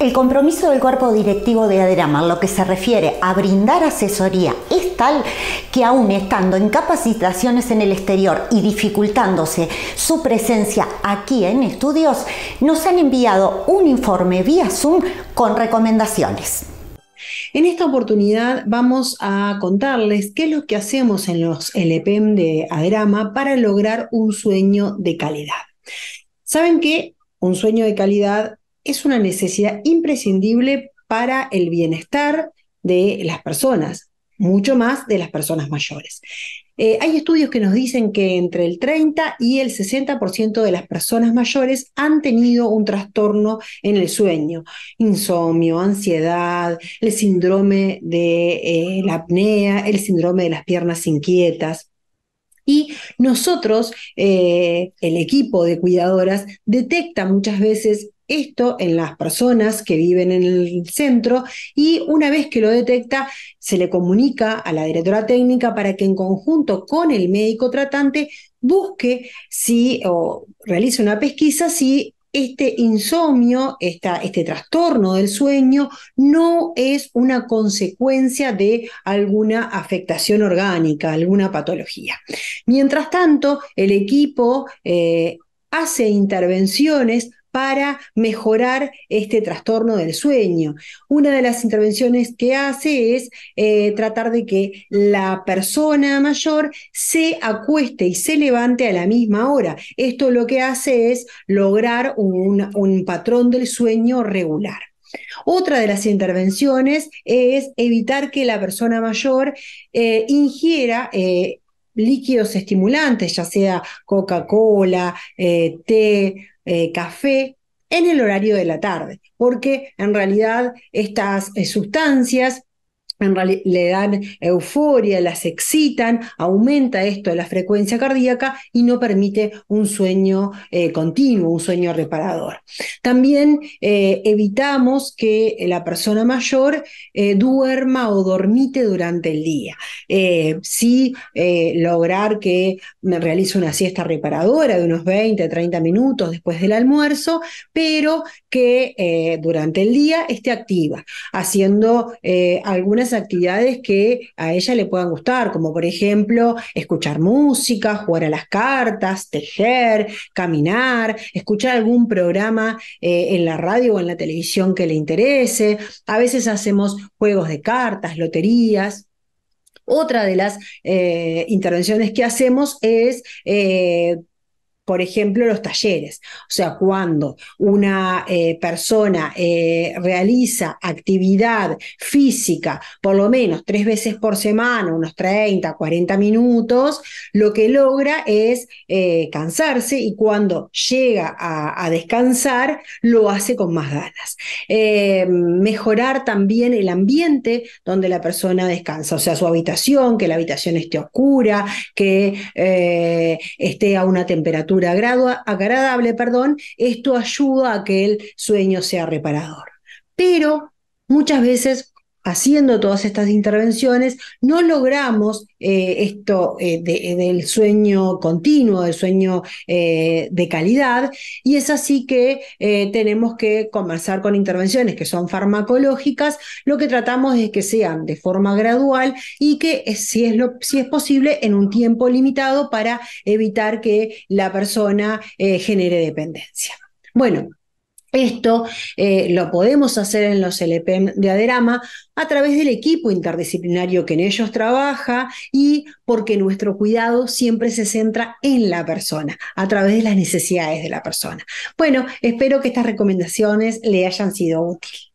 El compromiso del cuerpo directivo de ADRAMA lo que se refiere a brindar asesoría es tal que aún estando en capacitaciones en el exterior y dificultándose su presencia aquí en estudios, nos han enviado un informe vía Zoom con recomendaciones. En esta oportunidad vamos a contarles qué es lo que hacemos en los LPM de ADRAMA para lograr un sueño de calidad. Saben que un sueño de calidad es una necesidad imprescindible para el bienestar de las personas, mucho más de las personas mayores. Eh, hay estudios que nos dicen que entre el 30 y el 60% de las personas mayores han tenido un trastorno en el sueño, insomnio, ansiedad, el síndrome de eh, la apnea, el síndrome de las piernas inquietas. Y nosotros, eh, el equipo de cuidadoras, detecta muchas veces esto en las personas que viven en el centro y una vez que lo detecta se le comunica a la directora técnica para que en conjunto con el médico tratante busque si o realice una pesquisa si este insomnio, este trastorno del sueño, no es una consecuencia de alguna afectación orgánica, alguna patología. Mientras tanto, el equipo eh, hace intervenciones para mejorar este trastorno del sueño. Una de las intervenciones que hace es eh, tratar de que la persona mayor se acueste y se levante a la misma hora. Esto lo que hace es lograr un, patrón del sueño regular. Otra de las intervenciones es evitar que la persona mayor eh, ingiera eh, líquidos estimulantes, ya sea Coca-Cola, té, eh, café en el horario de la tarde, porque en realidad estas eh, sustancias le dan euforia, las excitan, aumenta esto de la frecuencia cardíaca y no permite un sueño eh, continuo, un sueño reparador. También eh, evitamos que la persona mayor eh, duerma o dormite durante el día. sí lograr que me realice una siesta reparadora de unos 20, 30 minutos después del almuerzo, pero que durante el día esté activa, haciendo algunas actividades que a ella le puedan gustar, como por ejemplo escuchar música, jugar a las cartas, tejer, caminar, escuchar algún programa eh, en la radio o en la televisión que le interese. A veces hacemos juegos de cartas, loterías. Otra de las eh, intervenciones que hacemos es eh, por ejemplo, los talleres. O sea, cuando una eh, persona eh, realiza actividad física por lo menos tres veces por semana, unos 30, 40 minutos, lo que logra es eh, cansarse y cuando llega a, descansar, lo hace con más ganas. mejorar también el ambiente donde la persona descansa, o sea, su habitación, que la habitación esté oscura, que esté a una temperatura agradable, perdón, esto ayuda a que el sueño sea reparador. Pero muchas veces haciendo todas estas intervenciones, no logramos eh, esto eh, eh, del sueño continuo, del sueño de calidad, y es así que tenemos que conversar con intervenciones que son farmacológicas, lo que tratamos es que sean de forma gradual y que si es, si es posible en un tiempo limitado para evitar que la persona genere dependencia. Bueno, esto eh, lo podemos hacer en los LPM de Aderama a través del equipo interdisciplinario que en ellos trabaja y porque nuestro cuidado siempre se centra en la persona, a través de las necesidades de la persona. Bueno, espero que estas recomendaciones le hayan sido útiles.